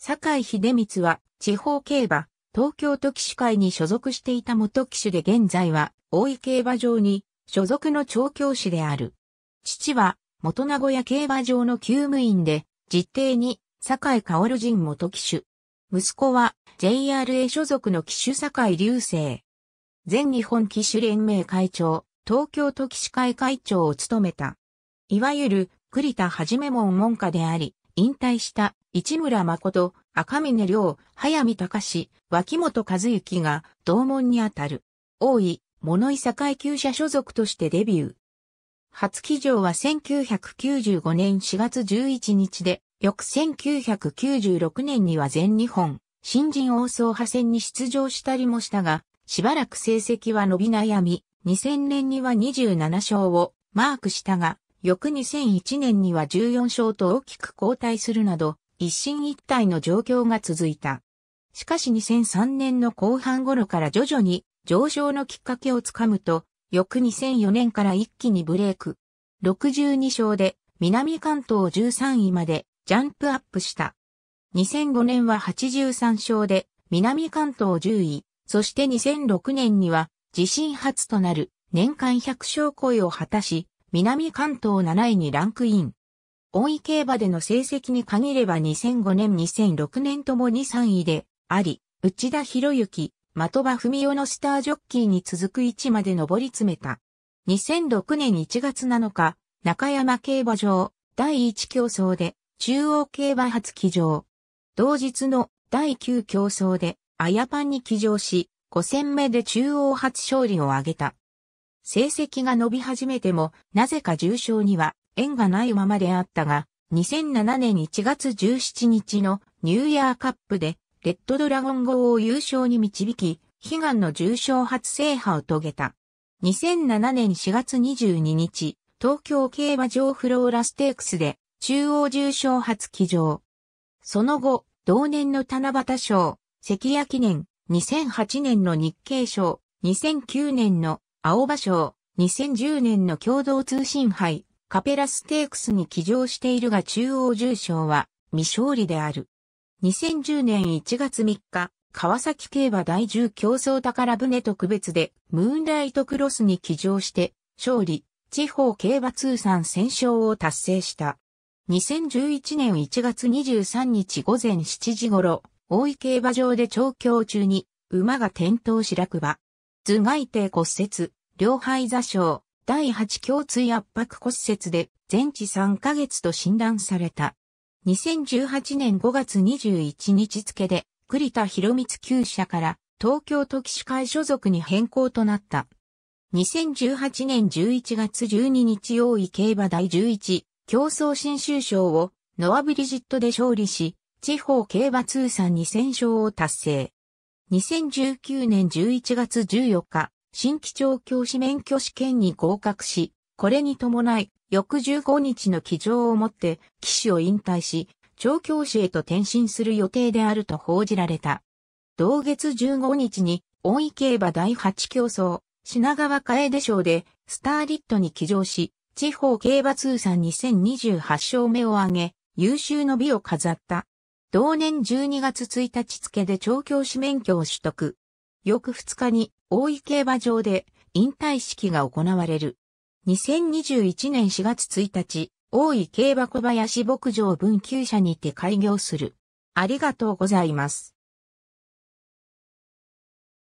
坂井秀光は、地方競馬、東京都騎手会に所属していた元騎手で現在は、大井競馬場に、所属の調教師である。父は、元名古屋競馬場の厩務員で、実定に、坂井薫人元騎手。息子は、JRA 所属の騎手坂井流星。全日本騎手連盟会長、東京都騎手会会長を務めた。いわゆる、栗田はじめ門門下であり、引退した市村誠、赤峰良、早見隆、脇本和幸が同門にあたる。大井、物井境級者所属としてデビュー。初騎乗は1995年4月11日で、翌1996年には全日本、新人王総派戦に出場したりもしたが、しばらく成績は伸び悩み、2000年には27勝をマークしたが、翌2001年には14勝と大きく後退するなど、一進一退の状況が続いた。しかし2003年の後半頃から徐々に上昇のきっかけをつかむと、翌2004年から一気にブレイク。62勝で南関東13位までジャンプアップした。2005年は83勝で南関東10位、そして2006年には自身初となる年間100勝超えを果たし、南関東7位にランクイン。大井競馬での成績に限れば2005年2006年ともに3位であり、内田博之、的場文夫のスタージョッキーに続く位置まで上り詰めた。2006年1月7日、中山競馬場第1競争で中央競馬初騎乗。同日の第9競争でアヤパンに騎乗し、5戦目で中央初勝利を挙げた。成績が伸び始めても、なぜか重賞には縁がないままであったが、2007年1月17日のニューイヤーカップで、レッドドラゴン号を優勝に導き、悲願の重賞初制覇を遂げた。2007年4月22日、東京競馬場フローラステークスで、中央重賞初騎乗。その後、同年の七夕賞、関谷記念、2008年の日経賞、2009年の青葉賞、2010年の共同通信杯、カペラステークスに騎乗しているが中央重賞は未勝利である。2010年1月3日、川崎競馬第10競争宝船特別でムーンライトクロスに騎乗して勝利、地方競馬通算戦勝を達成した。2011年1月23日午前7時頃、大井競馬場で調教中に馬が転倒し落馬。頭蓋底骨折、両肺座傷、第8胸椎圧迫骨折で全治3ヶ月と診断された。2018年5月21日付で栗田博光厩舎から東京都騎士会所属に変更となった。2018年11月12日大井競馬第11競争新州賞をノアブリジットで勝利し、地方競馬通算2000勝を達成。2019年11月14日、新規調教師免許試験に合格し、これに伴い、翌15日の起乗をもって、騎手を引退し、調教師へと転身する予定であると報じられた。同月15日に、大井競馬第8競争、品川楓賞で、スターリットに起乗し、地方競馬通算2028勝目を挙げ、優秀の美を飾った。同年12月1日付で調教師免許を取得。翌2日に大井競馬場で引退式が行われる。2021年4月1日、大井競馬小林牧場分厩舎にて開業する。ありがとうございます。